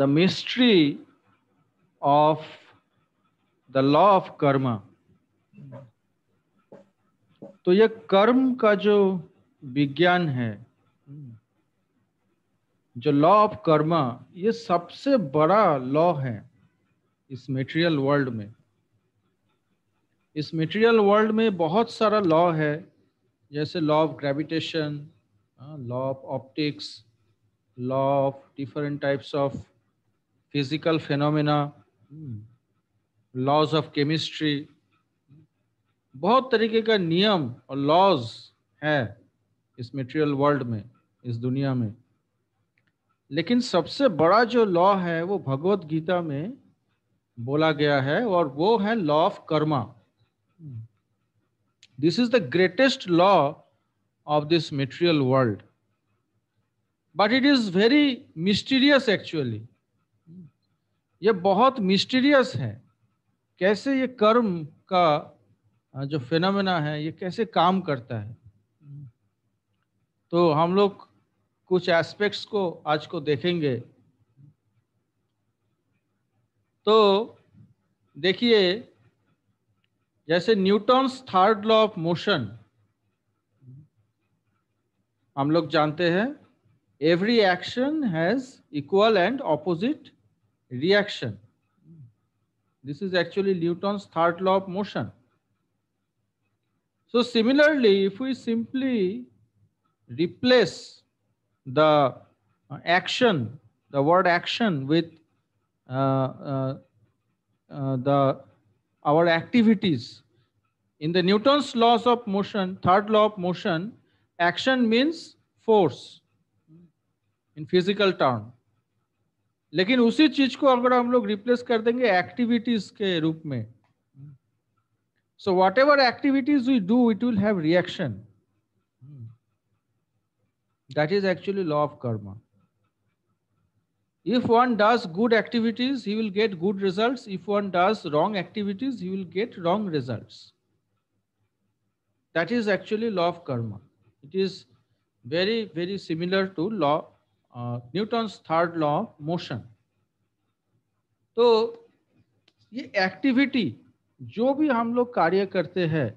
the mystery of the law of karma. तो यह कर्म का जो विज्ञान है जो लॉ ऑफ कर्मा ये सबसे बड़ा लॉ है इस मेटेरियल वर्ल्ड में इस मेटेरियल वर्ल्ड में बहुत सारा लॉ है जैसे law of gravitation law of optics law of different types of physical phenomena laws of chemistry बहुत तरीके का नियम और लॉज है इस मेटेरियल वर्ल्ड में इस दुनिया में लेकिन सबसे बड़ा जो लॉ है वो भगवत गीता में बोला गया है और वो है law of karma this is the greatest law of this material world but it is very mysterious actually ये बहुत मिस्टीरियस है कैसे ये कर्म का जो फिनमिना है ये कैसे काम करता है तो हम लोग कुछ एस्पेक्ट्स को आज को देखेंगे तो देखिए जैसे Newton's third law of motion हम लोग जानते हैं every action has equal and opposite reaction. This is actually Newton's third law of motion. So similarly, if we simply replace the uh, action, the word action with uh, uh, uh, the our activities. In the Newton's laws of motion, third law of motion, action means force in physical term. लेकिन उसी चीज को अगर हम लोग replace कर देंगे activities के रूप में so whatever activities we do it will have reaction that is actually law of karma if one does good activities he will get good result if one does wrong activities he will get wrong result that is actually law of karma it is very very similar to law Newton's third law of motion तो ये activity जो भी हम लोग कार्य करते हैं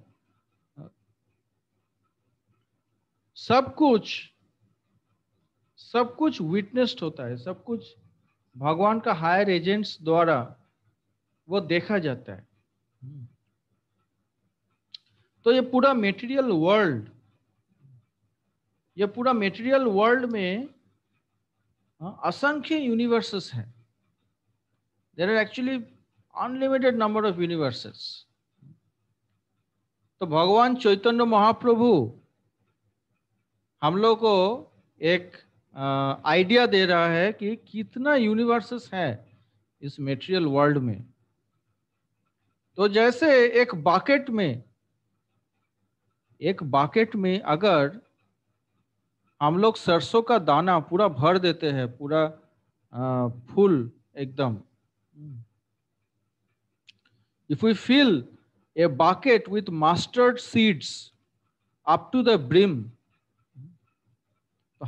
सब कुछ सब कुछ विटनेस्ड होता है सब कुछ भगवान का हायर एजेंट्स द्वारा वो देखा जाता है तो ये पूरा मेटेरियल वर्ल्ड ये पूरा मेटेरियल वर्ल्ड में हाँ, असंख्य यूनिवर्सेस हैं there are actually unlimited number of universes तो भगवान चैतन्य महाप्रभु हम लोग को एक आइडिया दे रहा है कि कितना यूनिवर्सेस है इस मेटेरियल वर्ल्ड में तो जैसे एक बाकेट में एक बाकेट में अगर हम लोग सरसों का दाना पूरा भर देते हैं पूरा फूल एकदम if you fill a bucket with mustard seeds up to the brim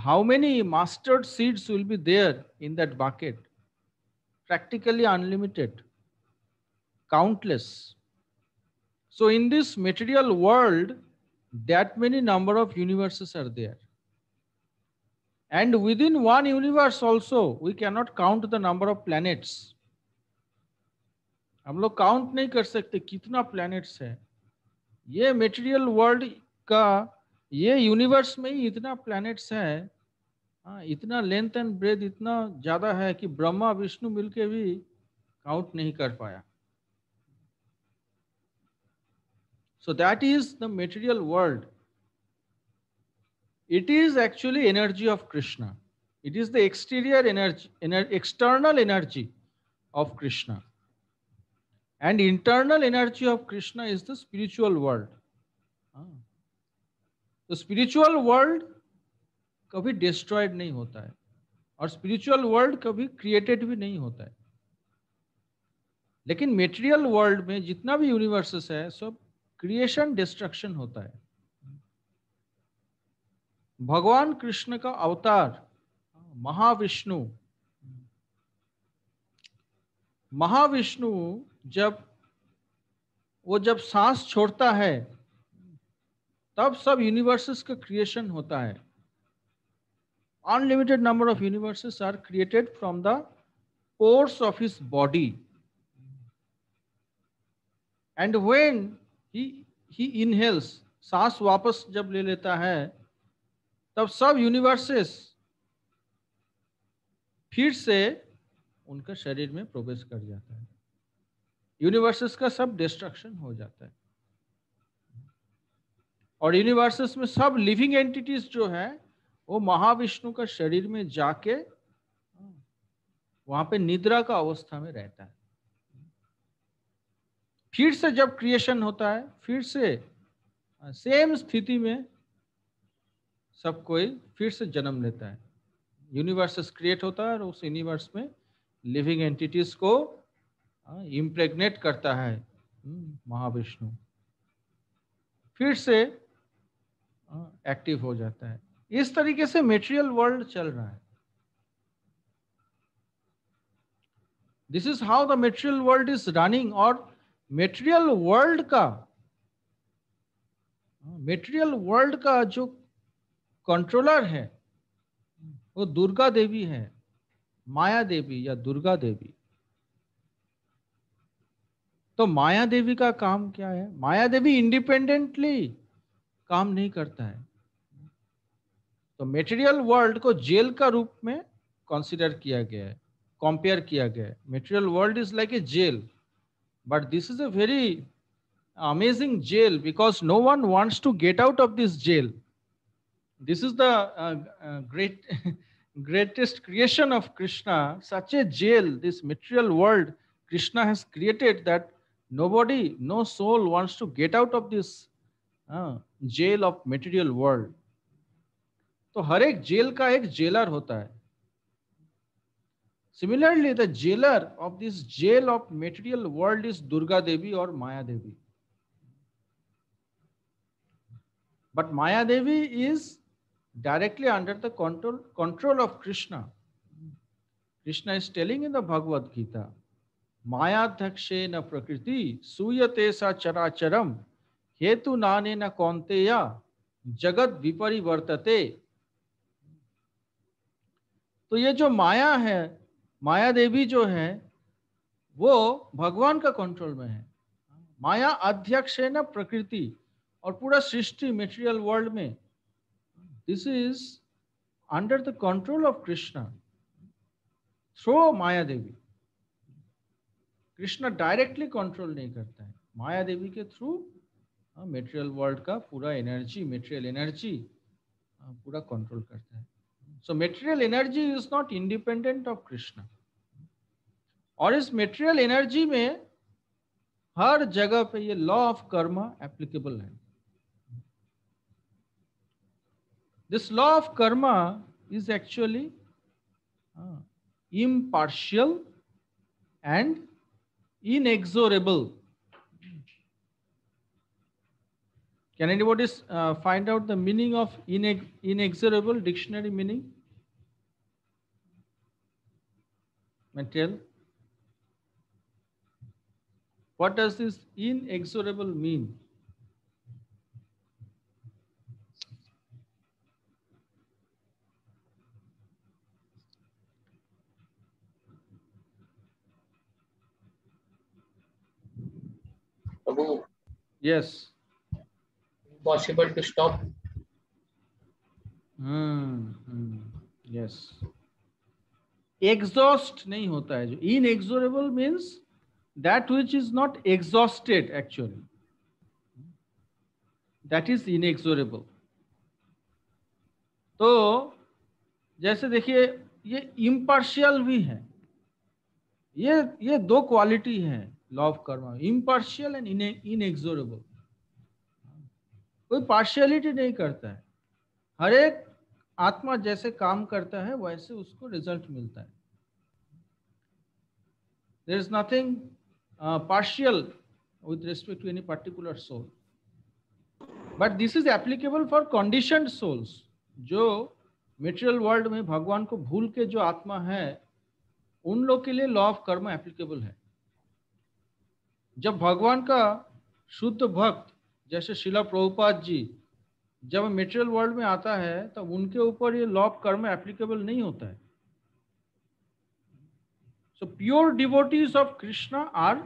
how many mustard seeds will be there in that bucket practically unlimited countless so in this material world that many number of universes are there And within one universe also, we cannot count the number of planets. हम लोग count नहीं कर सकते कितना planets है ये material world का ये यूनिवर्स में ही इतना प्लैनेट्स है हाँ इतना लेंथ एंड ब्रेथ इतना ज़्यादा है कि ब्रह्मा विष्णु मिलके भी काउंट नहीं कर पाया so that is the material world it is actually energy of krishna it is the exterior energy ener external energy of krishna and internal energy of krishna is the spiritual world ah. तो spiritual world कभी destroyed नहीं होता है और spiritual world कभी created भी नहीं होता है लेकिन मेटेरियल वर्ल्ड में जितना भी यूनिवर्सेस है सब क्रिएशन डिस्ट्रक्शन होता है भगवान कृष्ण का अवतार महाविष्णु महाविष्णु जब वो जब सांस छोड़ता है तब सब यूनिवर्सेस का क्रिएशन होता है unlimited number of universes are created from the pores of his body and when he he inhales सांस वापस जब ले लेता है तब सब यूनिवर्सेस फिर से उनका शरीर में प्रवेश कर जाता है यूनिवर्सेस का सब डिस्ट्रक्शन हो जाता है और यूनिवर्सेस में सब लिविंग एंटिटीज जो है वो महाविष्णु का शरीर में जाके वहां पे निद्रा का अवस्था में रहता है फिर से जब क्रिएशन होता है फिर से सेम हाँ, स्थिति में सब कोई फिर से जन्म लेता है यूनिवर्स क्रिएट होता है और उस यूनिवर्स में लिविंग एंटिटीज को इम्प्रेगनेट हाँ, करता है हम्म, महाविष्णु फिर से एक्टिव हाँ, हो जाता है इस तरीके से मेटेरियल वर्ल्ड चल रहा है this is how the material world is running और मेटेरियल वर्ल्ड का मेटेरियल हाँ, वर्ल्ड का जो कंट्रोलर है वो दुर्गा देवी है माया देवी या दुर्गा देवी तो माया देवी का काम क्या है माया देवी इंडिपेंडेंटली काम नहीं करता है तो मेटेरियल वर्ल्ड को जेल का रूप में कंसिडर किया गया है कंपेयर किया गया है material world is like a jail but this is a very amazing jail because no one wants to get out of this jail this is the uh, uh, great greatest creation of krishna such a jail this material world krishna has created that nobody no soul wants to get out of this uh, jail of material world तो har ek jail ka ek jailer hota hai similarly the jailer of this jail of material world is durga devi or maya devi but maya devi is directly under the control, control of Krishna. Krishna is telling in the Bhagavad Gita, मायाध्यक्षे न प्रकृति सूयते सा चराचरम हेतु नाने न कौंतेया जगत विपरिवर्तते तो ये जो माया है माया देवी जो है वो भगवान का कंट्रोल में है माया अध्यक्ष है ना प्रकृति और पूरा सृष्टि मेटेरियल वर्ल्ड में This is under the control of Krishna through Maya Devi. Krishna directly control नहीं करता है माया देवी के थ्रू मेटेरियल वर्ल्ड का पूरा एनर्जी मेटेरियल एनर्जी पूरा कंट्रोल करता है so material energy is not independent of Krishna और इस मेटेरियल एनर्जी में हर जगह पे ये लॉ ऑफ कर्मा एप्लीकेबल है This law of karma is actually uh, impartial and inexorable. Can anybody uh, find out the meaning of inexorable dictionary meaning? Material. What does this inexorable mean? Prabhu. Yes. Possible to stop. Hmm. hmm. Yes. Exhaust नहीं होता है जो inexorable means that which is not exhausted actually that is inexorable तो जैसे देखिए ये impartial भी है ये ये दो क्वालिटी है law of karma impartial and inexorable कोई पार्शियलिटी नहीं करता है हर एक आत्मा जैसे काम करता है वैसे उसको रिजल्ट मिलता है there is nothing partial with respect to any particular soul but this is applicable for conditioned souls जो मटेरियल वर्ल्ड में भगवान को भूल के जो आत्मा है उन लोग के लिए लॉ ऑफ कर्म एप्लीकेबल है जब भगवान का शुद्ध भक्त जैसे शिला प्रभुपाद जी जब मेटेरियल वर्ल्ड में आता है तब तो उनके ऊपर ये लॉ ऑफ कर्म एप्लीकेबल नहीं होता है so pure devotees of Krishna are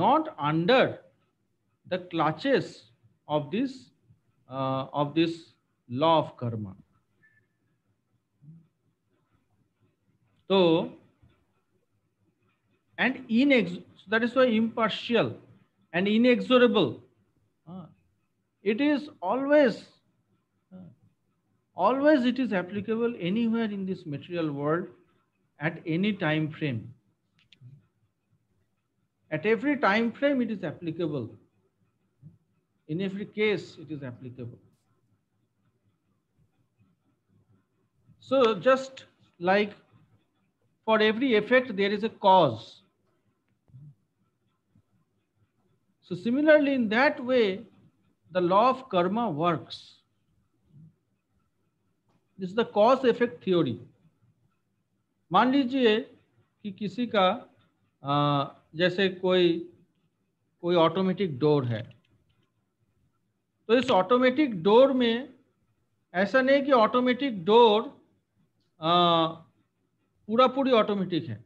not under the clutches of this of this law of karma तो and in that is why impartial and inexorable. It is always, always it is applicable anywhere in this material world at any time frame. At every time frame, it is applicable. In every case, it is applicable. So just like for every effect, there is a cause. So similarly, in that way, the law of karma works. This is the cause effect theory. मान लीजिए कि किसी का आ, जैसे कोई कोई automatic door है तो इस ऑटोमेटिक डोर में ऐसा नहीं कि ऑटोमेटिक डोर पूरा पूरी ऑटोमेटिक है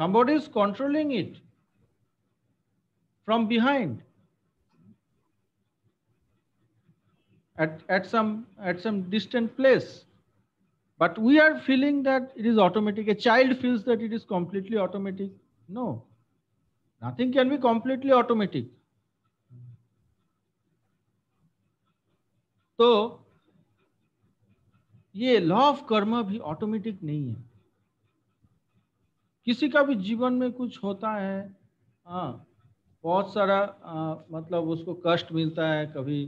somebody is controlling it from behind at, at, some, at some distant place. But we are feeling that it is automatic. A child feels that it is completely automatic. No, nothing can be completely automatic. तो ये law of कर्म भी automatic नहीं है किसी का भी जीवन में कुछ होता है हाँ बहुत सारा आ, मतलब उसको कष्ट मिलता है कभी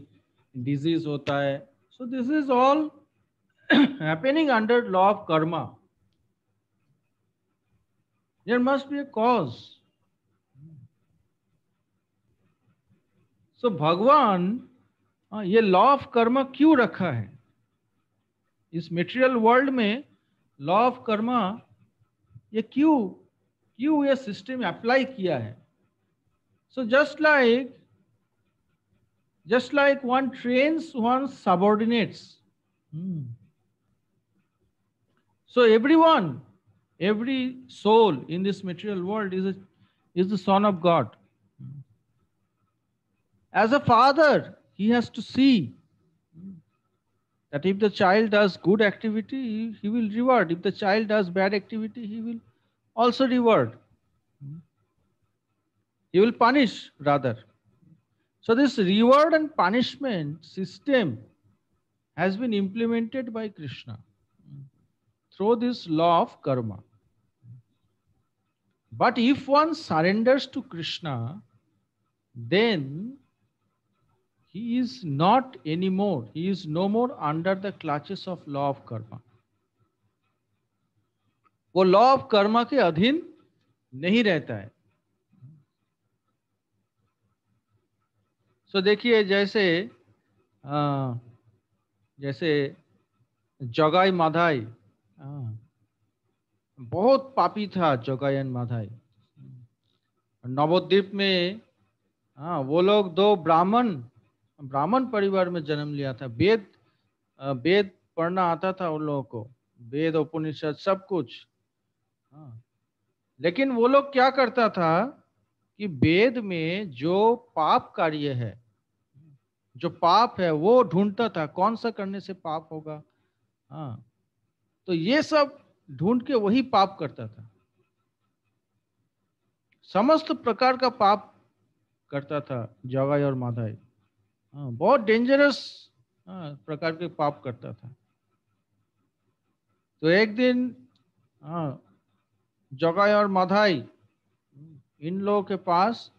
डिजीज होता है so this is all happening under law of karma there must be a cause so भगवान हाँ, ये लॉ ऑफ कर्मा क्यों रखा है इस मेटेरियल वर्ल्ड में लॉ ऑफ कर्मा ये क्यों क्यों ये सिस्टम अप्लाई किया है So just like, just like one trains one subordinates. Hmm. So everyone, every soul in this material world is, a, is the son of God. Hmm. As a father, he has to see that if the child does good activity, he, he will reward. If the child does bad activity, he will also reward. He will punish rather. So this reward and punishment system has been implemented by Krishna through this law of karma. But if one surrenders to Krishna, then he is not anymore, he is no more under the clutches of law of karma. वो law of karma के अधीन नहीं रहता है सो देखिए जैसे आ, जैसे जगाई माधाई बहुत पापी था एन माधाई नवोद्वीप में हाँ वो लोग दो ब्राह्मण ब्राह्मण परिवार में जन्म लिया था वेद वेद पढ़ना आता था उन लोगों को वेद उपनिषद सब कुछ हाँ लेकिन वो लोग क्या करता था कि वेद में जो पाप कार्य है जो पाप है वो ढूंढता था कौन सा करने से पाप होगा हाँ तो ये सब ढूंढ के वही पाप करता था समस्त प्रकार का पाप करता था जगाई और माधाई हाँ बहुत डेंजरस हाँ, प्रकार के पाप करता था तो एक दिन हाँ जगाई और माधाई इन लोगों के पास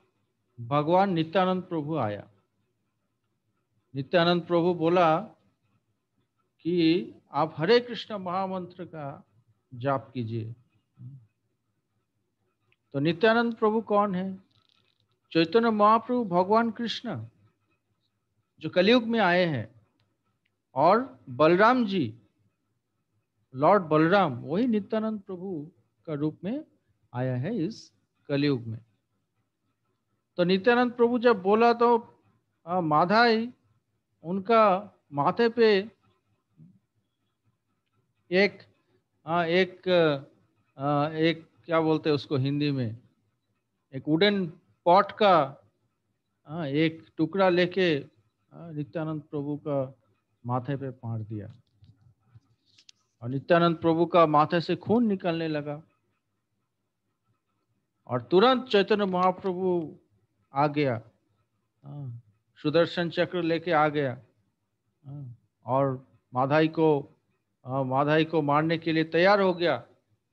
भगवान नित्यानंद प्रभु आया नित्यानंद प्रभु बोला कि आप हरे कृष्ण महामंत्र का जाप कीजिए तो नित्यानंद प्रभु कौन है चैतन्य महाप्रभु भगवान कृष्ण जो कलयुग में आए हैं और बलराम जी लॉर्ड बलराम वही नित्यानंद प्रभु का रूप में आया है इस कलयुग में तो नित्यानंद प्रभु जब बोला तो माधाई उनका माथे पे एक आ, एक आ, एक क्या बोलते हैं उसको हिंदी में एक वुडन पॉट का आ, एक टुकड़ा लेके नित्यानंद प्रभु का माथे पे फाड़ दिया और नित्यानंद प्रभु का माथे से खून निकलने लगा और तुरंत चैतन्य महाप्रभु आ गया हाँ, सुदर्शन चक्र लेके आ गया हाँ, और माधाई को हाँ, माधाई को मारने के लिए तैयार हो गया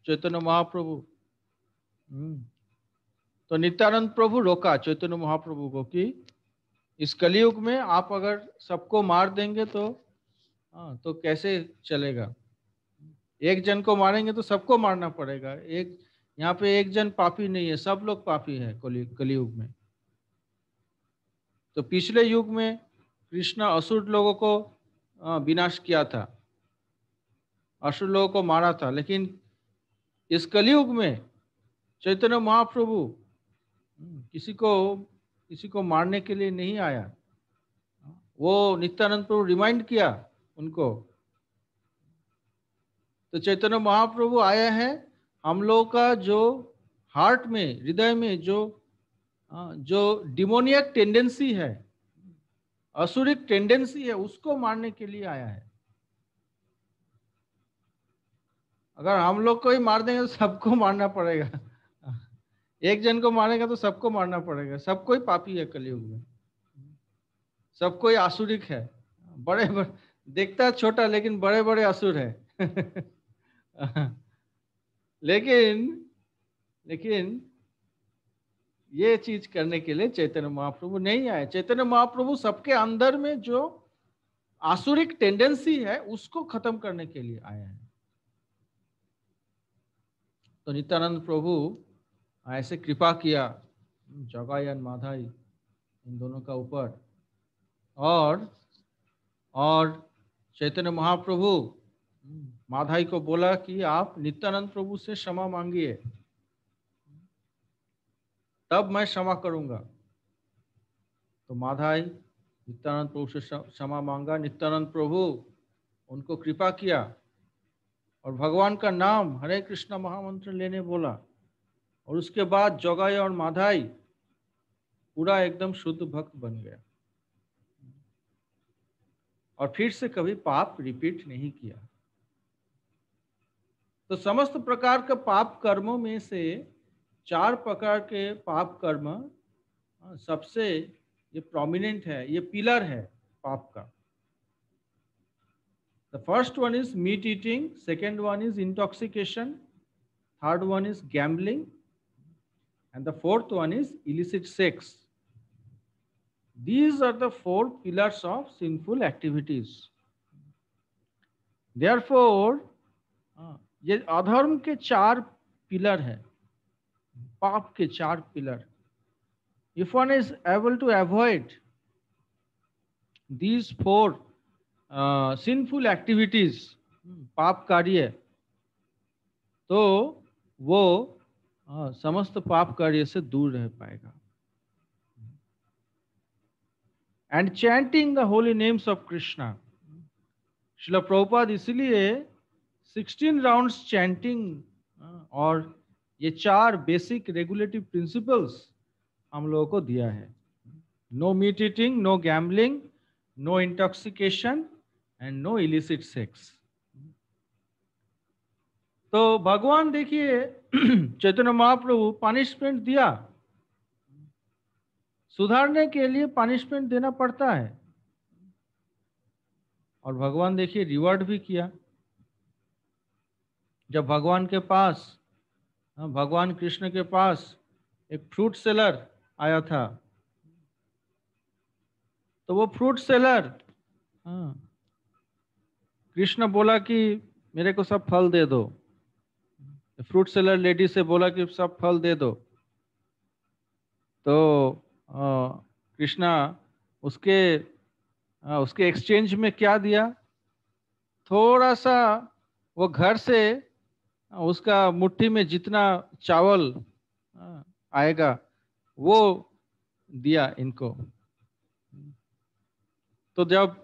चैतन्य महाप्रभु हम्म, तो नित्यानंद प्रभु रोका चैतन्य महाप्रभु को कि इस कलयुग में आप अगर सबको मार देंगे तो हाँ तो कैसे चलेगा एक जन को मारेंगे तो सबको मारना पड़ेगा एक यहाँ पे एक जन पापी नहीं है सब लोग पापी है कलयुग में तो पिछले युग में कृष्णा असुर लोगों को विनाश किया था असुर लोगों को मारा था लेकिन इस कलयुग में चैतन्य महाप्रभु हम्म, किसी को किसी को मारने के लिए नहीं आया वो नित्यानंद प्रभु रिमाइंड किया उनको तो चैतन्य महाप्रभु आए हैं हम लोग का जो हार्ट में हृदय में जो जो डिमोनियक टेंडेंसी है असुरिक टेंडेंसी है उसको मारने के लिए आया है अगर हम लोग को ही मार देंगे तो सबको मारना पड़ेगा एक जन को मारेगा तो सबको मारना पड़ेगा सबको ही पापी है कलयुग में सबको ही आसुरिक है बड़े बड़े देखता छोटा लेकिन बड़े बड़े असुर है लेकिन लेकिन ये चीज करने के लिए चैतन्य महाप्रभु नहीं आए चैतन्य महाप्रभु सबके अंदर में जो आसुरिक टेंडेंसी है उसको खत्म करने के लिए आए हैं तो नित्यानंद प्रभु ऐसे कृपा किया जगायन माधाई इन दोनों का ऊपर और और चैतन्य महाप्रभु माधाई को बोला कि आप नित्यानंद प्रभु से क्षमा मांगिए तब मैं क्षमा करूंगा तो माधाई नित्यानंद प्रभु से क्षमा मांगा नित्यानंद प्रभु उनको कृपा किया और भगवान का नाम हरे कृष्णा महामंत्र लेने बोला और उसके बाद जोगाई और माधाई पूरा एकदम शुद्ध भक्त बन गया और फिर से कभी पाप रिपीट नहीं किया तो समस्त प्रकार के पाप कर्मों में से चार प्रकार के पाप कर्म सबसे ये प्रोमिनेंट है ये पिलर है पाप का the first one is meat eating second one is intoxication third one is gambling and the fourth one is illicit sex these are the four pillars of sinful activities activities four ये अधर्म के चार pillar है पाप के चार pillar if one is able to avoid these four sinful activities पाप कार्य तो वो uh, समस्त पाप कार्य से दूर रह पाएगा and chanting the holy names of Krishna Shrila Prabhupada इसलिए सिक्सटीन राउंड चैंटिंग हाँ, और ये चार बेसिक रेगुलेटिव प्रिंसिपल्स हम लोगों को दिया है no meat eating no gambling no intoxication and no illicit sex तो भगवान देखिए चैतन्य महाप्रभु पनिशमेंट दिया सुधारने के लिए पनिशमेंट देना पड़ता है और भगवान देखिए रिवॉर्ड भी किया जब भगवान के पास हाँ, भगवान कृष्ण के पास एक फ्रूट सेलर आया था तो वो फ्रूट सेलर हाँ, कृष्ण बोला कि मेरे को सब फल दे दो फ्रूट सेलर लेडी से बोला कि सब फल दे दो तो कृष्णा उसके आ, उसके एक्सचेंज में क्या दिया थोड़ा सा वो घर से उसका मुट्ठी में जितना चावल हाँ, आएगा वो दिया इनको तो जब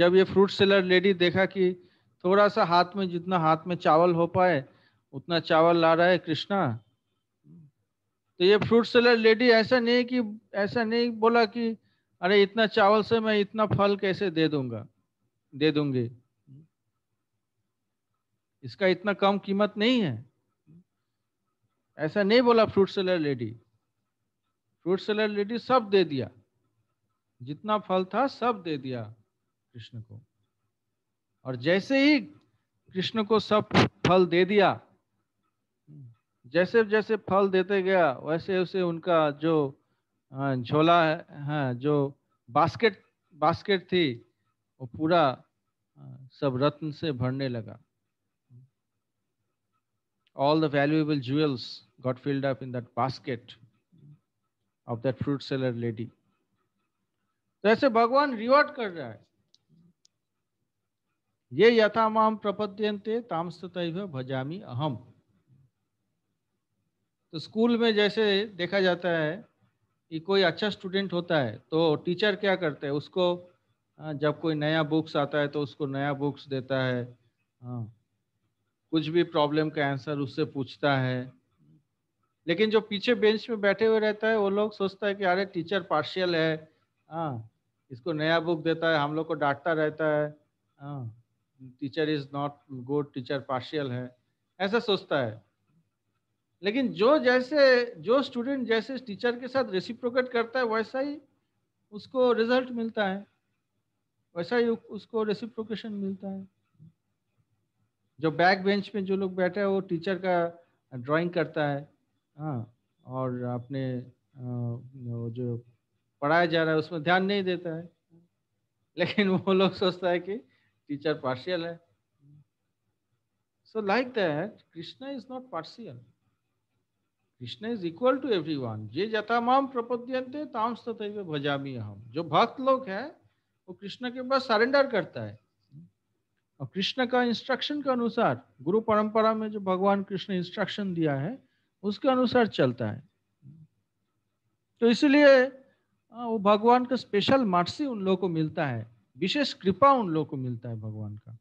जब ये फ्रूट सेलर लेडी देखा कि थोड़ा सा हाथ में जितना हाथ में चावल हो पाए उतना चावल ला रहा है कृष्णा तो ये फ्रूट सेलर लेडी ऐसा नहीं कि ऐसा नहीं बोला कि अरे इतना चावल से मैं इतना फल कैसे दे दूंगा दे दूंगी इसका इतना कम कीमत नहीं है ऐसा नहीं बोला fruit seller lady fruit seller lady सब दे दिया जितना फल था सब दे दिया कृष्ण को और जैसे ही कृष्ण को सब फल दे दिया जैसे जैसे फल देते गया वैसे वैसे उनका जो झोला है हाँ, जो बास्केट बास्केट थी वो पूरा सब रत्न से भरने लगा all the valuable jewels got filled up in that basket of that fruit seller lady. तो ऐसे भगवान रिवॉर्ड कर रहा है ये यथाम माम प्रपद्यंते तामस्तः भजामी अहम तो स्कूल में जैसे देखा जाता है कि कोई अच्छा स्टूडेंट होता है तो टीचर क्या करते हैं उसको हाँ, जब कोई नया बुक्स आता है तो उसको नया बुक्स देता है हाँ। कुछ भी प्रॉब्लम का आंसर उससे पूछता है लेकिन जो पीछे बेंच में बैठे हुए रहता है वो लोग सोचता है कि अरे टीचर पार्शियल है हाँ इसको नया बुक देता है हम लोग को डांटता रहता है हाँ teacher is not good teacher partial है ऐसा सोचता है लेकिन जो जैसे जो स्टूडेंट जैसे टीचर के साथ रेसिप्रोकेट करता है वैसा ही उसको रिजल्ट मिलता है वैसा ही उसको रेसिप्रोकेशन मिलता है जो बैक बेंच में जो लोग बैठे हैं वो टीचर का ड्राइंग करता है हाँ और अपने जो पढ़ाया जा रहा है उसमें ध्यान नहीं देता है लेकिन वो लोग सोचता है कि टीचर पार्शियल है so like that Krishna is not partial Krishna is equal to every one ये जथामाम प्रपद्यंते ताम तथा भजामी हम जो भक्त लोग हैं वो कृष्ण के पास सरेंडर करता है और कृष्ण का इंस्ट्रक्शन के अनुसार गुरु परंपरा में जो भगवान कृष्ण इंस्ट्रक्शन दिया है उसके अनुसार चलता है तो इसलिए वो भगवान का स्पेशल मार्सी उन लोगों को मिलता है विशेष कृपा उन लोगों को मिलता है भगवान का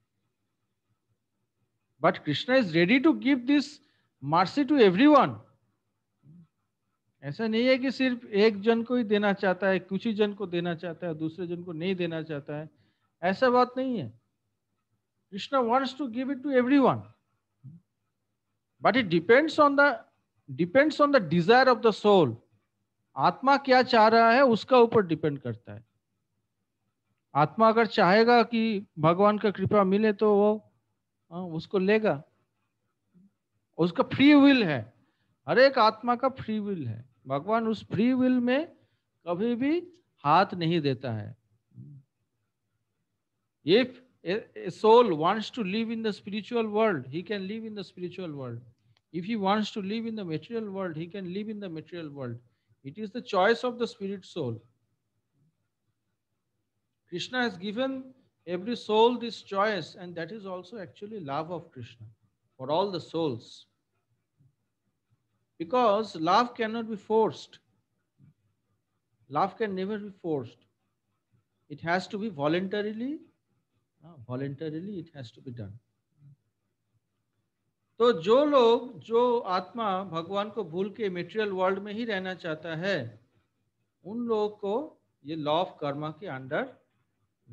but Krishna is ready to give this mercy to every ऐसा नहीं है कि सिर्फ एक जन को ही देना चाहता है कुछ ही जन को देना चाहता है दूसरे जन को नहीं देना चाहता है ऐसा बात नहीं है Krishna wants to give it to everyone. But it depends on the depends on the desire of the soul. आत्मा क्या चाह रहा है उसका ऊपर डिपेंड करता है आत्मा अगर चाहेगा कि भगवान का कृपा मिले तो वो हाँ, उसको लेगा उसका फ्री विल है हर एक आत्मा का फ्री विल है भगवान उस फ्री विल में कभी भी हाथ नहीं देता है if a, soul wants to live in the spiritual world, he can live in the spiritual world. If he wants to live in the material world, he can live in the material world. It is the choice of the spirit soul. Krishna has given every soul this choice, and that is also actually love of Krishna for all the souls. Because love cannot be forced. Love can never be forced. It has to be voluntarily हाँ, voluntarily it has to be तो जो लोग जो आत्मा भगवान को भूल के मेटेरियल वर्ल्ड में ही रहना चाहता है उन लोगों को ये लॉ ऑफ कर्मा के अंडर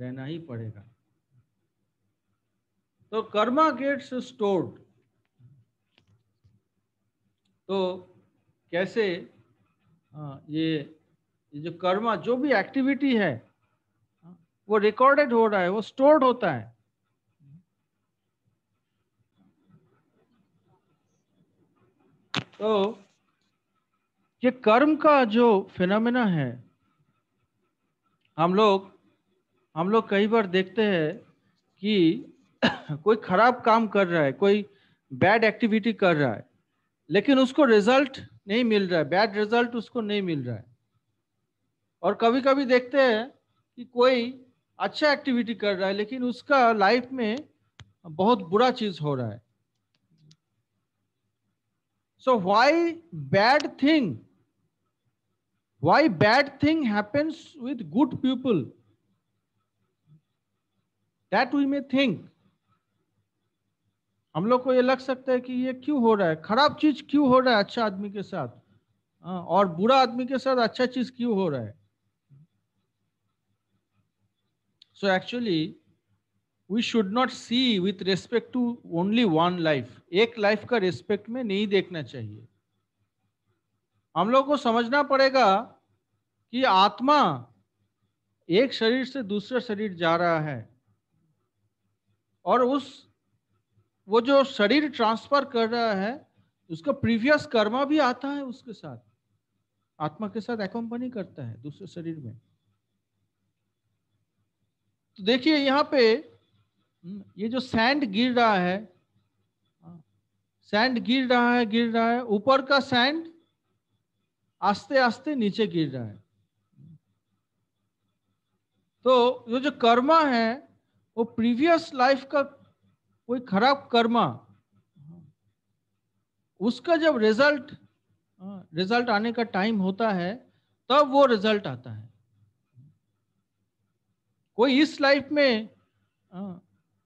रहना ही पड़ेगा तो कर्मा गेट्स स्टोर्ड तो कैसे आ, हाँ, ये, ये जो कर्मा जो भी एक्टिविटी है वो रिकॉर्डेड हो रहा है वो स्टोर्ड होता है तो ये कर्म का जो फिनमिना है हम लोग हम लोग कई बार देखते हैं कि कोई खराब काम कर रहा है कोई बैड एक्टिविटी कर रहा है लेकिन उसको रिजल्ट नहीं मिल रहा है बैड रिजल्ट उसको नहीं मिल रहा है और कभी कभी देखते हैं कि कोई अच्छा एक्टिविटी कर रहा है लेकिन उसका लाइफ में बहुत बुरा चीज हो रहा है so why bad thing why bad thing happens with good people that we may think हम लोग को ये लग सकता है कि ये क्यों हो रहा है खराब चीज क्यों हो रहा है अच्छा आदमी के साथ हाँ, और बुरा आदमी के साथ अच्छा चीज क्यों हो रहा है So actually, we should not see with respect to only one life. एक life का respect में नहीं देखना चाहिए हम लोग को समझना पड़ेगा कि आत्मा एक शरीर से दूसरे शरीर जा रहा है और उस वो जो शरीर ट्रांसफर कर रहा है उसका प्रीवियस कर्मा भी आता है उसके साथ आत्मा के साथ एकोम्पनी करता है दूसरे शरीर में तो देखिए यहाँ पे हम्म, ये जो सैंड गिर रहा है सैंड गिर रहा है गिर रहा है ऊपर का सैंड आस्ते आस्ते नीचे गिर रहा है तो ये जो कर्मा है वो प्रीवियस लाइफ का कोई खराब कर्मा उसका जब रिजल्ट रिजल्ट हाँ, आने का टाइम होता है तब वो रिजल्ट आता है कोई इस लाइफ में हाँ,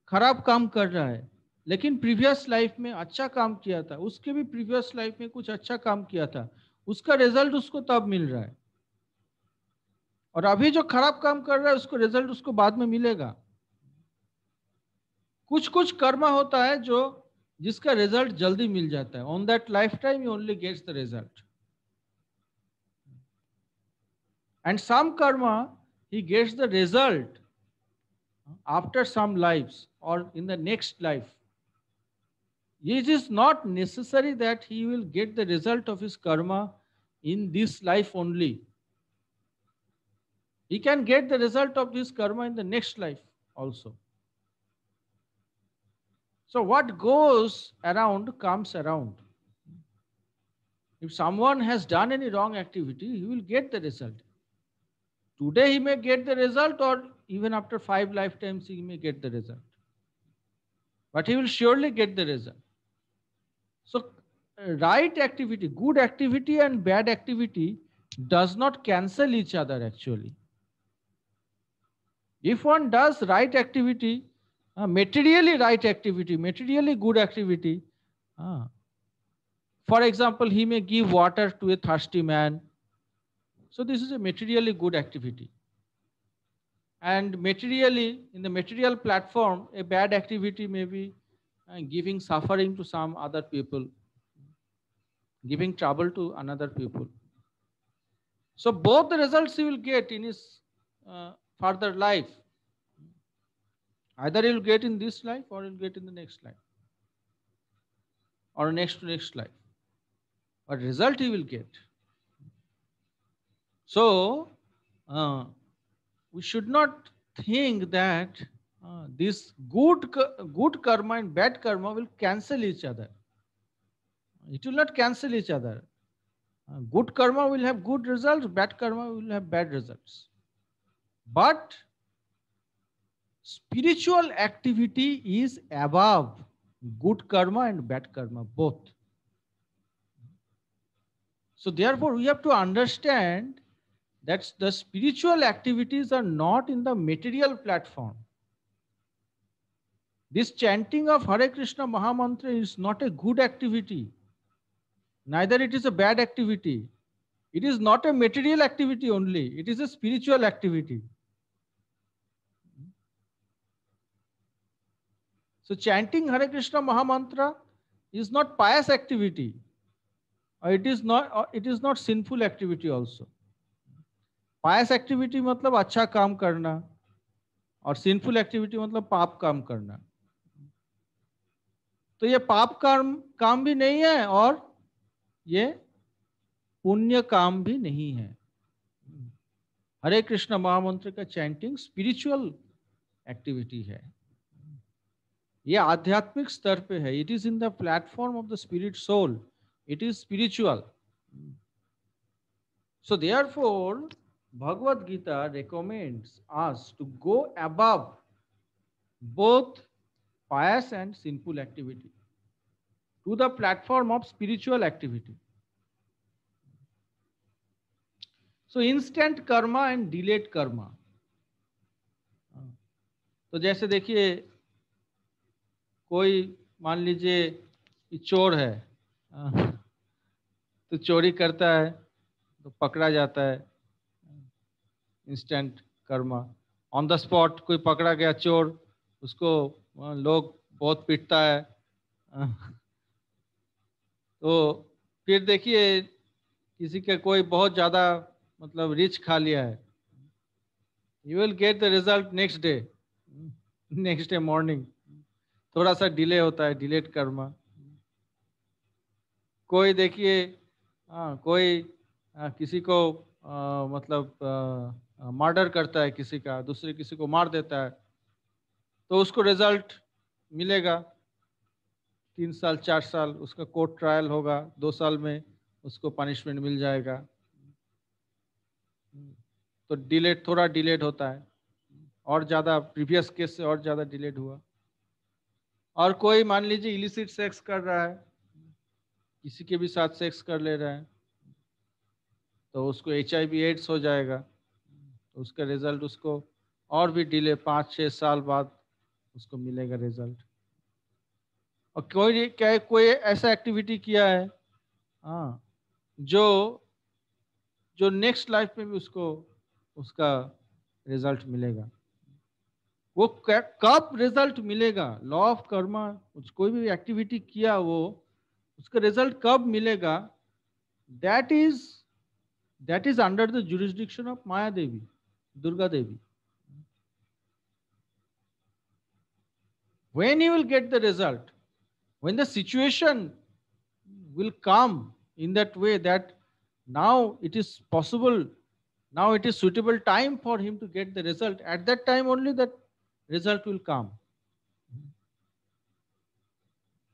खराब काम कर रहा है लेकिन प्रीवियस लाइफ में अच्छा काम किया था उसके भी प्रीवियस लाइफ में कुछ अच्छा काम किया था उसका रिजल्ट उसको तब मिल रहा है और अभी जो खराब काम कर रहा है उसको रिजल्ट उसको बाद में मिलेगा कुछ कुछ कर्म होता है जो जिसका रिजल्ट जल्दी मिल जाता है on that life time you only gets the result and some karma he gets the result after some lives or in the next life, it is not necessary that he will get the result of his karma in this life only. He can get the result of this karma in the next life also. So, what goes around comes around. If someone has done any wrong activity, he will get the result. Today he may get the result, or even after five lifetimes, he may get the result. But he will surely get the result. So, right activity, good activity, and bad activity does not cancel each other actually. If one does right activity, uh, materially right activity, materially good activity, uh, for example, he may give water to a thirsty man. So, this is a materially good activity. And materially, in the material platform, a bad activity may be uh, giving suffering to some other people, giving trouble to another people. So both the results you will get in his uh, further life. Either you'll get in this life or you'll get in the next life or next to next life. But result you will get. So, uh, we should not think that uh, this good, good karma and bad karma will cancel each other. It will not cancel each other. Uh, good karma will have good results, bad karma will have bad results. But spiritual activity is above good karma and bad karma, both. So therefore, we have to understand that's the spiritual activities are not in the material platform. This chanting of Hare Krishna Mahamantra is not a good activity. Neither it is a bad activity. It is not a material activity only. It is a spiritual activity. So chanting Hare Krishna Mahamantra is not pious activity. It is not, it is not sinful activity also. Pious activity मतलब अच्छा काम करना और sinful activity मतलब पाप काम करना तो ये पाप कर्म काम भी नहीं है और ये पुण्य काम भी नहीं है हरे कृष्ण महामंत्र का चैंटिंग स्पिरिचुअल एक्टिविटी है ये आध्यात्मिक स्तर पे है it is in the platform of the spirit soul it is spiritual so therefore Bhagavad Gita recommends us to go above both pious and sinful activity to the platform of spiritual activity. So instant karma and delayed karma. तो जैसे देखिए कोई मान लीजिए चोर है तो चोरी करता है तो पकड़ा जाता है instant karma on the spot कोई पकड़ा गया चोर उसको लोग बहुत पीटता है तो फिर देखिए किसी का कोई बहुत ज़्यादा मतलब रिच खा लिया है you will get the result next day next day morning थोड़ा सा डिले होता है डिलेट कर्मा कोई देखिए हाँ कोई आ, किसी को आ, मतलब आ, मर्डर करता है किसी का दूसरे किसी को मार देता है तो उसको रिजल्ट मिलेगा तीन साल चार साल उसका कोर्ट ट्रायल होगा दो साल में उसको पनिशमेंट मिल जाएगा तो डिलेट थोड़ा डिलेट होता है और ज़्यादा प्रीवियस केस से और ज़्यादा डिलेट हुआ और कोई मान लीजिए इलिसिट सेक्स कर रहा है किसी के भी साथ सेक्स कर ले रहा है तो उसको एच आई एड्स हो जाएगा उसका रिजल्ट उसको और भी डिले पाँच छः साल बाद उसको मिलेगा रिजल्ट और कोई क्या कोई ऐसा एक्टिविटी किया है हाँ जो जो नेक्स्ट लाइफ में भी उसको उसका रिजल्ट मिलेगा वो कब रिजल्ट मिलेगा लॉ ऑफ कर्मा कोई भी एक्टिविटी किया वो उसका रिजल्ट कब मिलेगा that is that is under the jurisdiction of Maya Devi Durga Devi. When you will get the result, when the situation will come in that way that now it is possible, now it is suitable time for him to get the result, at that time only that result will come.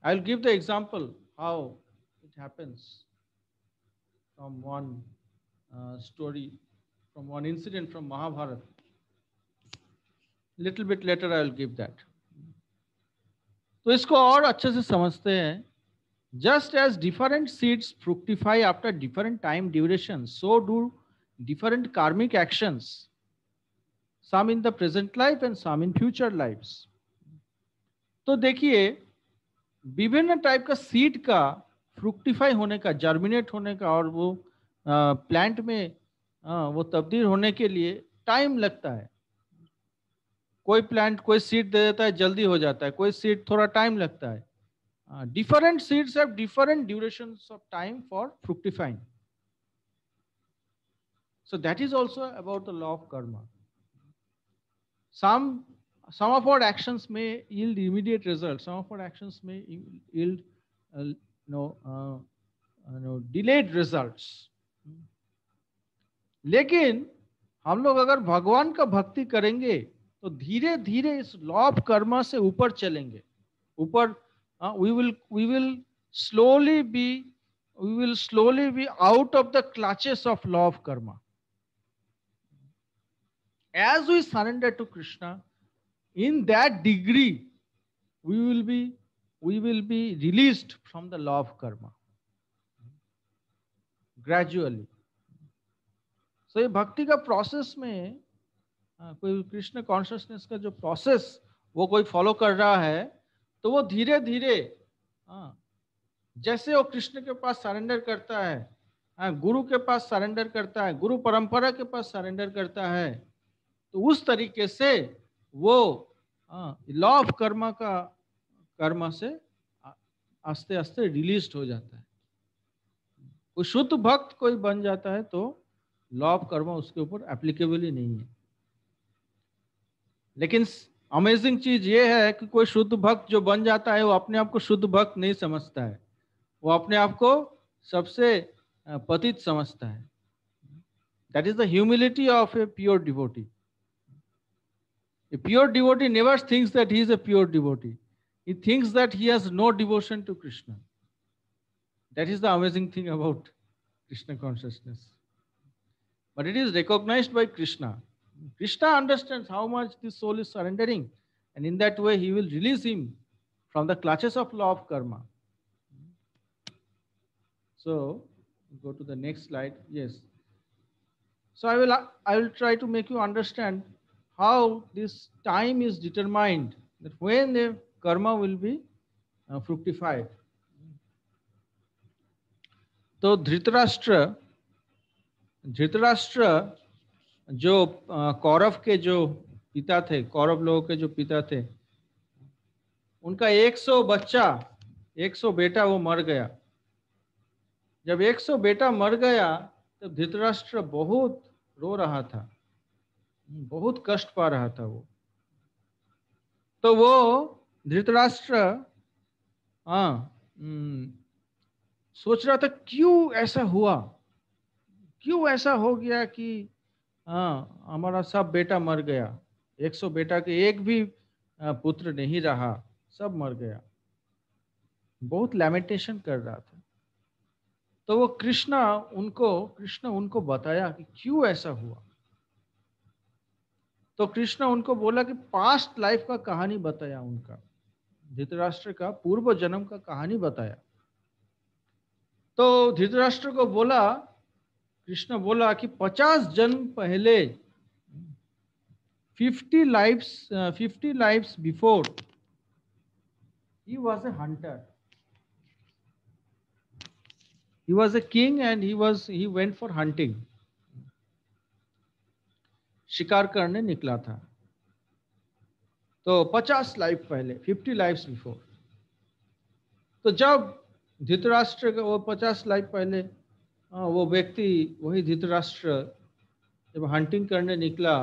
I will give the example how it happens from one uh, story from one incident from Mahabharat. Little bit later I will give that. तो इसको और अच्छे से समझते हैं just as different seeds fructify after different time duration so do different karmic actions some in the present life and some in future life तो देखिए विभिन्न टाइप का सीड का फ्रुक्टिफाई होने का जर्मिनेट होने का और वो प्लांट में हाँ वो तब्दील होने के लिए टाइम लगता है कोई प्लांट कोई सीड दे देता है जल्दी हो जाता है कोई सीड थोड़ा टाइम लगता है different seeds have different duration of time for fructifying so that is also about the law of karma some some of our actions may yield immediate result some of our actions may yield no no delayed result लेकिन हम लोग अगर भगवान का भक्ति करेंगे तो धीरे धीरे इस लॉ ऑफ कर्मा से ऊपर चलेंगे ऊपर we will we will slowly be we will slowly be out of the clutches of law of karma as we surrender to krishna in that degree we will be we will be released from the law of karma gradually तो ये भक्ति का process में हाँ, कोई Krishna consciousness का जो process वो कोई फॉलो कर रहा है तो वो धीरे धीरे हाँ, जैसे वो कृष्ण के पास सरेंडर करता है हाँ, गुरु के पास सरेंडर करता है गुरु परंपरा के पास सरेंडर करता है तो उस तरीके से वो लॉ ऑफ कर्मा का कर्मा से आस्ते आस्ते रिलीज हो जाता है वो शुद्ध भक्त कोई बन जाता है तो लॉ ऑफ कर्म उसके ऊपर एप्लीकेबल ही नहीं है लेकिन अमेजिंग चीज ये है कि कोई शुद्ध भक्त जो बन जाता है वो अपने आप को शुद्ध भक्त नहीं समझता है वो अपने आप को सबसे पतित समझता है that is the humility of a pure devotee a pure devotee never thinks that he is a pure devotee he thinks that he has no devotion to Krishna that is the amazing thing about Krishna consciousness But it is recognized by Krishna. Krishna understands how much this soul is surrendering. And in that way, he will release him from the clutches of law of karma. So, go to the next slide. Yes. So I will, I will try to make you understand how this time is determined that when the karma will be uh, fructified. So Dhritarashtra Dhritarashtra जो कौरव के जो पिता थे कौरव लोगों के जो पिता थे उनका 100 बच्चा 100 बेटा वो मर गया जब 100 बेटा मर गया तब धृतराष्ट्र बहुत रो रहा था बहुत कष्ट पा रहा था वो तो वो धृतराष्ट्र हाँ सोच रहा था क्यों ऐसा हुआ क्यों ऐसा हो गया कि हाँ हमारा सब बेटा मर गया 100 बेटा के एक भी पुत्र नहीं रहा सब मर गया बहुत लैमेटेशन कर रहा था तो वो कृष्णा उनको कृष्ण उनको बताया कि क्यों ऐसा हुआ तो कृष्ण उनको बोला कि पास्ट लाइफ का कहानी बताया उनका धृतराष्ट्र का पूर्व जन्म का कहानी बताया तो धृतराष्ट्र को बोला कृष्ण बोला कि पचास जन्म पहले fifty lifes fifty lifes before he was a hunter he was a king and he was he went for hunting शिकार करने निकला था तो 50 लाइफ पहले 50 लाइफ्स बिफोर तो जब धृतराष्ट्र वो 50 लाइफ पहले हाँ वो व्यक्ति वही धृतराष्ट्र जब हंटिंग करने निकला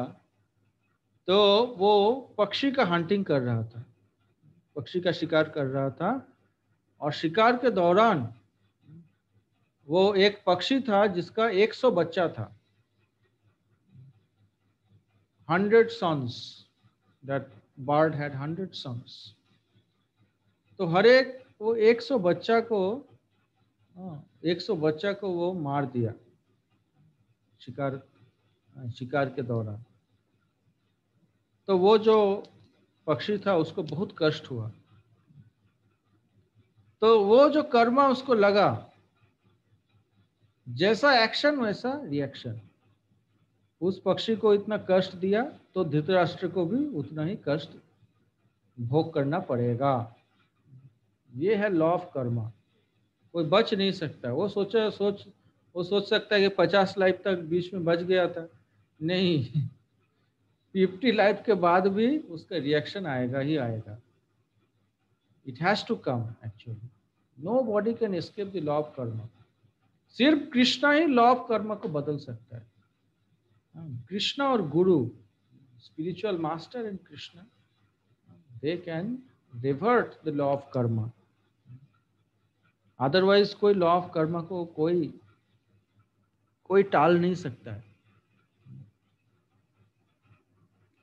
तो वो पक्षी का हंटिंग कर रहा था पक्षी का शिकार कर रहा था और शिकार के दौरान वो एक पक्षी था जिसका 100 बच्चा था hundred sons that bird had hundred sons तो हर एक वो 100 बच्चा को हाँ, एक सौ बच्चा को वो मार दिया शिकार शिकार के दौरान तो वो जो पक्षी था उसको बहुत कष्ट हुआ तो वो जो कर्मा उसको लगा जैसा एक्शन वैसा रिएक्शन उस पक्षी को इतना कष्ट दिया तो धृतराष्ट्र को भी उतना ही कष्ट भोग करना पड़ेगा ये है लॉ ऑफ कर्मा कोई बच नहीं सकता वो सोचा सोच वो सोच सकता है कि पचास लाइफ तक बीच में बच गया था नहीं फिफ्टी लाइफ के बाद भी उसका रिएक्शन आएगा ही आएगा it has to come actually nobody can escape the law of karma सिर्फ कृष्णा ही लॉ ऑफ कर्म को बदल सकता है हाँ, कृष्णा और guru spiritual master and Krishna they can revert the law of karma otherwise कोई लॉ ऑफ कर्म को कोई कोई टाल नहीं सकता है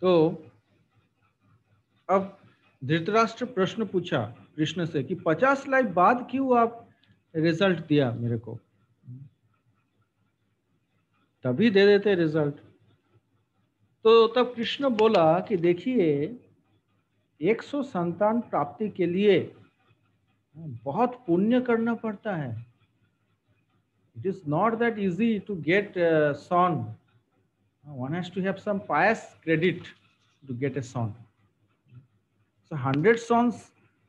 तो अब धृतराष्ट्र प्रश्न पूछा कृष्ण से कि पचास लाइफ बाद क्यों आप रिजल्ट दिया मेरे को तभी दे देते रिजल्ट तो तब कृष्ण बोला कि देखिए एक सौ संतान प्राप्ति के लिए बहुत पुण्य करना पड़ता है it is not that easy to get son one has to have some pious credit to get a son so hundred hundred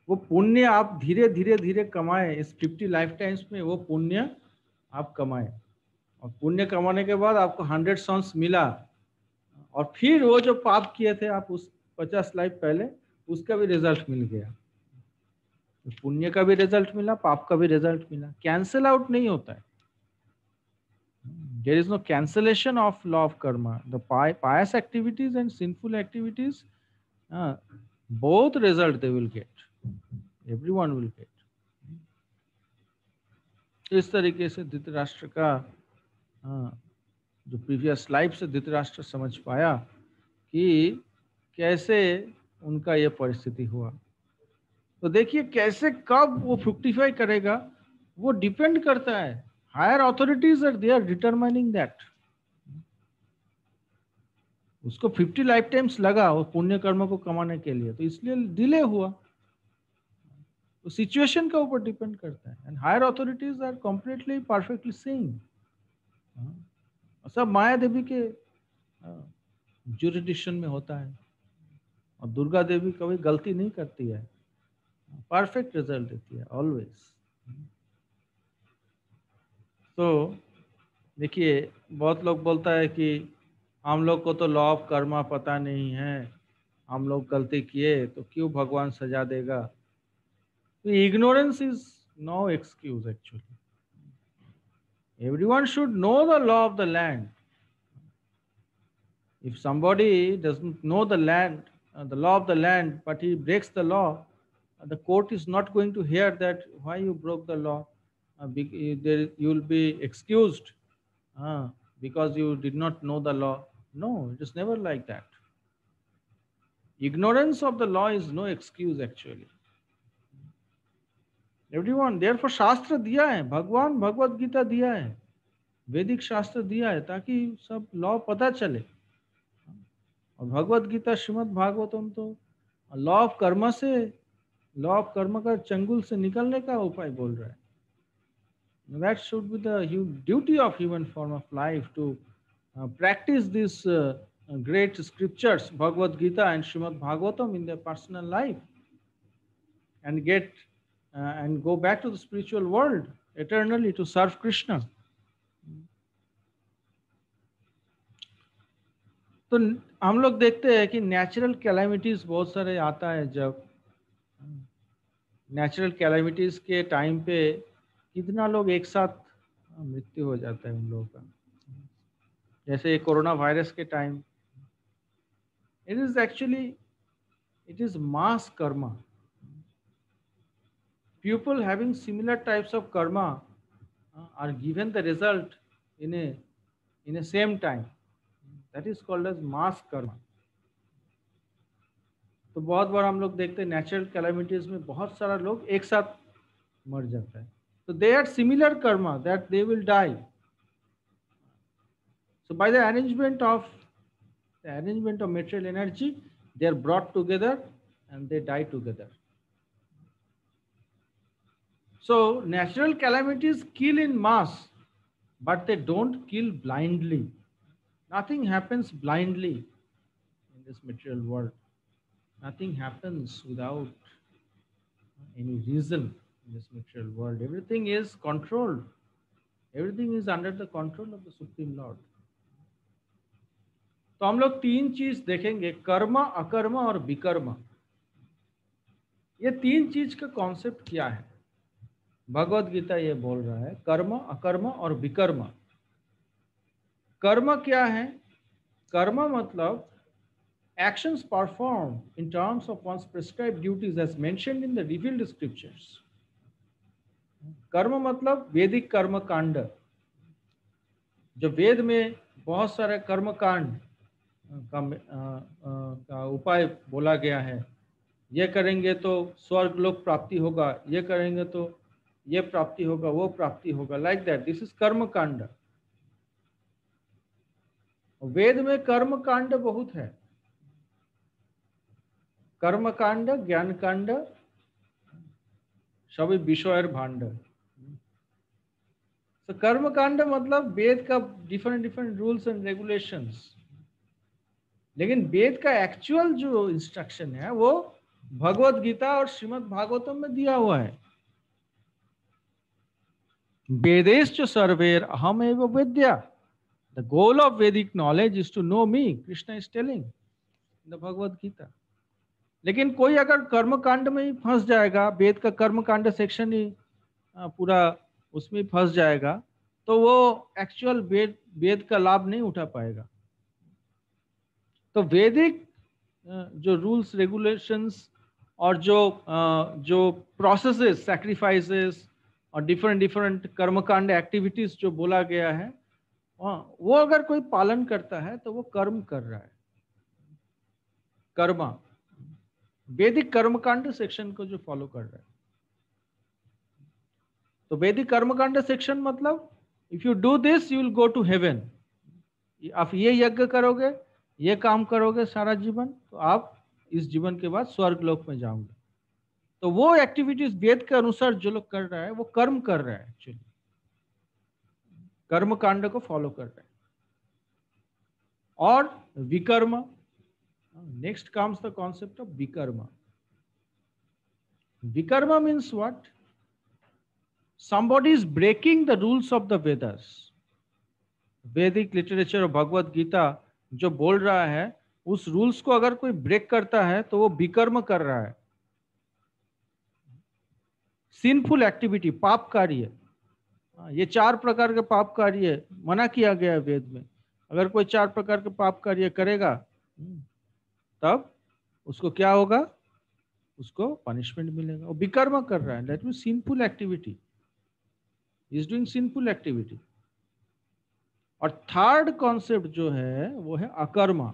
वो पुण्य आप धीरे धीरे धीरे कमाए इस फिफ्टी लाइफ टाइम्स में वो पुण्य आप कमाए और पुण्य कमाने के बाद आपको हंड्रेड सॉन्स मिला और फिर वो जो पाप किए थे आप उस पचास लाइफ पहले उसका भी रिजल्ट मिल गया पुण्य का भी रिजल्ट मिला पाप का भी रिजल्ट मिला कैंसल आउट नहीं होता है there is no cancellation of law of karma pious activities and sinful activities बहुत result they will get every one will get इस तरीके से राष्ट्र का जो प्रीवियस लाइफ से राष्ट्र समझ पाया कि कैसे उनका यह परिस्थिति हुआ तो देखिए कैसे कब वो फ्रुक्टिफाई करेगा वो डिपेंड करता है higher authorities are they are determining that उसको 50 लाइफ टाइम्स लगा वो पुण्य कर्म को कमाने के लिए तो इसलिए डिले हुआ तो सिचुएशन के ऊपर डिपेंड करता है and higher authorities are completely perfectly same सब माया देवी के जुरिडिक्शन में होता है और दुर्गा देवी कभी गलती नहीं करती है परफेक्ट रिजल्ट देती है ऑलवेज तो देखिए बहुत लोग बोलता है कि हम लोग को तो लॉ ऑफ कर्मा पता नहीं है हम लोग गलती किए तो क्यों भगवान सजा देगा तो ignorance is no excuse actually everyone should know the law of the land if somebody do the land land uh, the law of the land but he breaks the court is not going to hear that why you broke the law. Uh, you will be excused uh, because you did not know the law. No, it is never like that. Ignorance of the law is no excuse actually. everyone therefore shastra diya hai bhagwan bhagavad gita diya hai वैदिक शास्त्र दिया है ताकि सब law पता चले और भगवत गीता श्रीमद भागवतम तो लॉ ऑफ कर्म से लॉ ऑफ कर्म का चंगुल से निकलने का उपाय बोल रहा है that should be the duty of human form of life to practise this great scriptures Bhagavad Gita and Shrimad Bhagavatam in the personal life and get and go back to the spiritual world eternally to serve Krishna तो हम लोग देखते हैं कि natural कैलॉमिटीज बहुत सारे आता है जब नेचुरल कैलामिटीज के टाइम पे कितना लोग एक साथ हाँ, मृत्यु हो जाता है उन लोगों का जैसे कोरोना वायरस के time it is actually it is mass karma people having similar types of karma are given the result in a in a same time that is called as mass karma तो बहुत बार हम लोग देखते हैं नेचुरल कैलॉमिटीज में बहुत सारा लोग एक साथ मर जाता है तो they are similar karma that they will die so by the arrangement of the arrangement of material energy they are brought together and they die together so natural calamities kill in mass but they don't kill blindly nothing happens blindly in this material world nothing happens without any reason in this material world. Everything is controlled. Everything is under the control of the Supreme Lord. तो हम लोग तीन चीज देखेंगे कर्म अकर्म और विकर्म ये तीन चीज का कॉन्सेप्ट क्या है भगवत गीता ये बोल रहा है कर्म अकर्म और विकर्म कर्म क्या है कर्म मतलब actions performed in terms of one's prescribed duties as mentioned in the revealed scriptures. कर्म मतलब वैदिक कर्म कांड जो वेद में बहुत सारे कर्म कांड का, का उपाय बोला गया है ये करेंगे तो स्वर्ग लोक प्राप्ति होगा ये करेंगे तो ये प्राप्ति होगा वो प्राप्ति होगा लाइक दैट दिस इज कर्म कांड वेद में कर्म कांड बहुत है ज्ञान कांड सभी विषय भांड तो कांड मतलब वेद का different different rules and regulations लेकिन वेद का एक्चुअल जो इंस्ट्रक्शन है वो भगवत गीता और श्रीमद भागवतम में दिया हुआ है वेदेश सर्वेर अहम एव विद्या the goal of Vedic knowledge is to know me Krishna is telling the Bhagavad Gita लेकिन कोई अगर कर्म कांड में ही फंस जाएगा वेद का कर्म कांड सेक्शन ही पूरा उसमें फंस जाएगा तो वो एक्चुअल वेद वेद का लाभ नहीं उठा पाएगा तो वैदिक जो रूल्स रेगुलेशंस और जो जो प्रोसेसेस सेक्रीफाइसेस और डिफरेंट डिफरेंट कर्मकांड एक्टिविटीज जो बोला गया है वो अगर कोई पालन करता है तो वो कर्म कर रहा है कर्मा वैदिक कर्मकांड सेक्शन को जो फॉलो कर रहे हैं तो वैदिक कर्मकांड सेक्शन मतलब if you do this you will go to heaven आप ये यज्ञ करोगे ये काम करोगे सारा जीवन तो आप इस जीवन के बाद स्वर्ग लोक में जाओगे तो वो एक्टिविटीज वेद के अनुसार जो लोग कर रहा है वो कर्म कर रहा है एक्चुअली कर्म कांड को फॉलो कर रहे हैं और विकर्म Next comes the concept of vikarma. Vikarma means what? Somebody is breaking the rules of the Vedas. वैदिक लिटरेचर और भगवत गीता जो बोल रहा है उस रूल्स को अगर कोई ब्रेक करता है तो वो विकर्म कर रहा है सिंफुल एक्टिविटी पाप कार्य ये चार प्रकार के पाप कार्य मना किया गया है वेद में अगर कोई चार प्रकार के पाप कार्य करेगा तब उसको क्या होगा उसको पनिशमेंट मिलेगा वो विकर्म कर रहा है let mean simple activity is doing simple activity और थर्ड कॉन्सेप्ट जो है वो है अकर्मा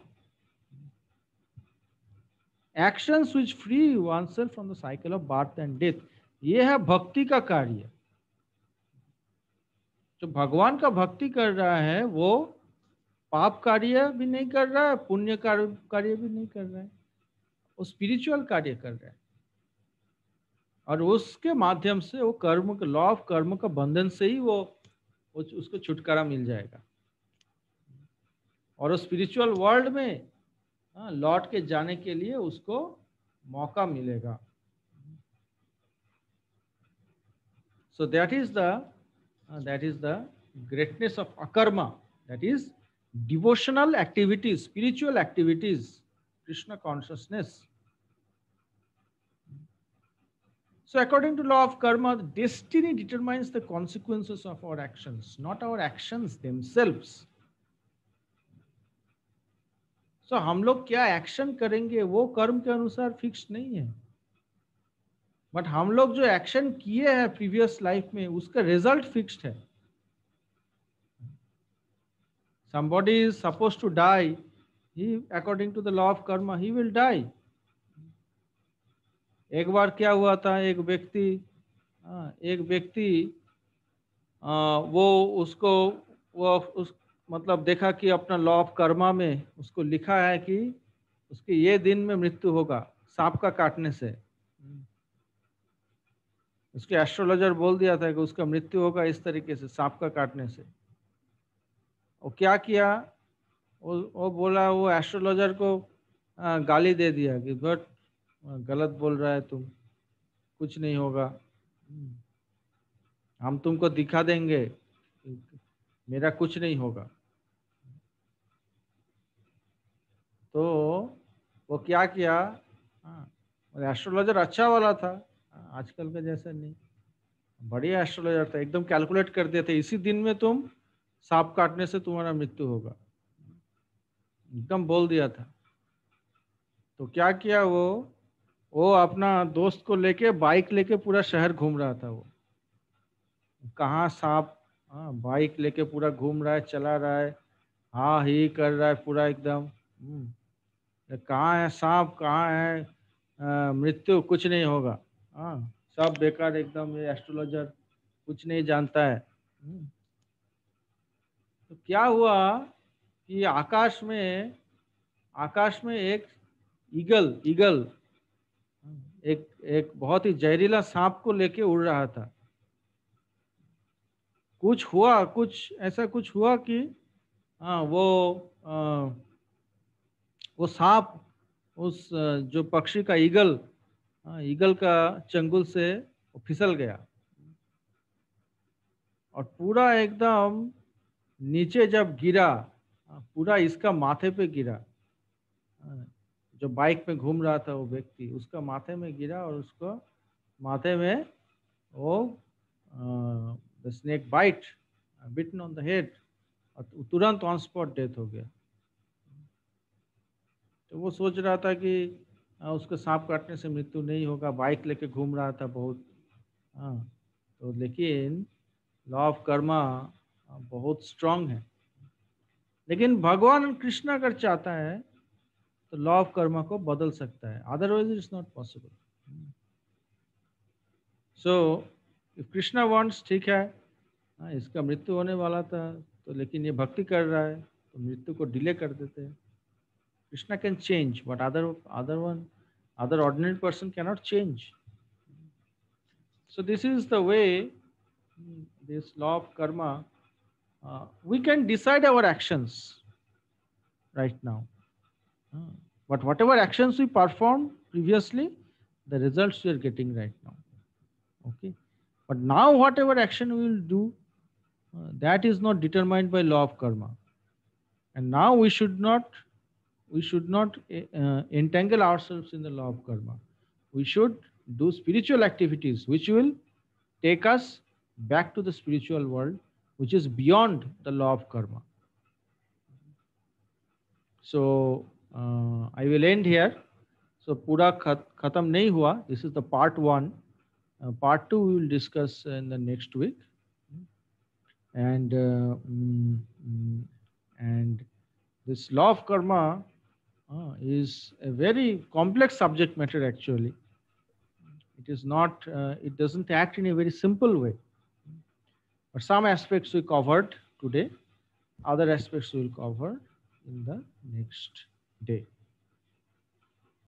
action which free one from the cycle of birth and death ये है भक्ति का कार्य जो भगवान का भक्ति कर रहा है वो पाप कार्य भी नहीं कर रहा है पुण्य कार्य भी नहीं कर रहा है वो स्पिरिचुअल कार्य कर रहा है और उसके माध्यम से वो कर्म के लॉ ऑफ कर्म का बंधन से ही वो उसको छुटकारा मिल जाएगा और स्पिरिचुअल वर्ल्ड में हाँ, लौट के जाने के लिए उसको मौका मिलेगा so that is the that is the greatness of अकर्मा that is devotional activities, spiritual activities, Krishna consciousness. So according to law of karma, destiny determines the consequences of our actions, not our actions themselves. so, hum log kya action karenge wo कर्म ke anusar fixed nahi hai but हम लोग जो action किए हैं previous life में उसका result fixed है somebody is supposed to die he according to the law of karma he will die एक बार क्या हुआ था एक व्यक्ति हाँ, एक व्यक्ति वो उसको वो उस मतलब देखा कि अपना लॉ ऑफ कर्मा में उसको लिखा है कि उसके ये दिन में मृत्यु होगा सांप का काटने से उसके एस्ट्रोलॉजर बोल दिया था कि उसका मृत्यु होगा इस तरीके से सांप का काटने से वो क्या किया वो वो बोला वो एस्ट्रोलॉजर को गाली दे दिया कि बट गलत बोल रहा है तुम कुछ नहीं होगा हम तुमको दिखा देंगे मेरा कुछ नहीं होगा तो वो क्या किया एस्ट्रोलॉजर अच्छा वाला था आजकल का जैसा नहीं बढ़िया एस्ट्रोलॉजर था एकदम कैलकुलेट कर दिया था इसी दिन में तुम सांप काटने से तुम्हारा मृत्यु होगा एकदम बोल दिया था तो क्या किया वो वो अपना दोस्त को लेके बाइक लेके पूरा शहर घूम रहा था वो कहाँ सांप हाँ बाइक लेके पूरा घूम रहा है चला रहा है हाँ ही कर रहा है पूरा एकदम हम्म। कहाँ है सांप कहाँ है मृत्यु कुछ नहीं होगा हाँ सब बेकार एकदम ये एस्ट्रोलॉजर कुछ नहीं जानता है हम्म। तो क्या हुआ कि आकाश में आकाश में एक ईगल ईगल एक एक बहुत ही जहरीला सांप को लेके उड़ रहा था कुछ हुआ कुछ ऐसा कुछ हुआ कि हाँ वो आ, वो सांप उस जो पक्षी का ईगल हाँ, ईगल का चंगुल से फिसल गया और पूरा एकदम नीचे जब गिरा हाँ, पूरा इसका माथे पे गिरा हाँ, जो बाइक में घूम रहा था वो व्यक्ति उसका माथे में गिरा और उसको माथे में वो the snake bite bitten on the head और तो तुरंत ऑन स्पॉट डेथ हो गया तो वो सोच रहा था कि हाँ, उसको सांप काटने से मृत्यु नहीं होगा बाइक लेके घूम रहा था बहुत हाँ तो लेकिन लॉ ऑफ कर्मा हाँ, बहुत स्ट्रांग है लेकिन भगवान कृष्ण अगर चाहता है तो लॉ ऑफ कर्मा को बदल सकता है otherwise it's not possible so Krishna wants ठीक है हाँ, इसका मृत्यु होने वाला था तो लेकिन ये भक्ति कर रहा है तो मृत्यु को डिले कर देते हैं Krishna can change but other other one other ordinary person cannot change so this is the way this law of karma uh, we can decide our actions right now. Hmm. But whatever actions we performed previously, the results we are getting right now. Okay. But now whatever action we will do, uh, that is not determined by law of karma. And now we should not, we should not eh, uh, entangle ourselves in the law of karma. We should do spiritual activities which will take us back to the spiritual world which is beyond the law of karma. So uh, I will end here. So pura khatam nahi hua. This is the part one. Uh, part two we will discuss in the next week. And uh, mm, mm, and this law of karma uh, is a very complex subject matter actually. It is not. Uh, it doesn't act in a very simple way. But some aspects we covered today, other aspects we will cover in the next day.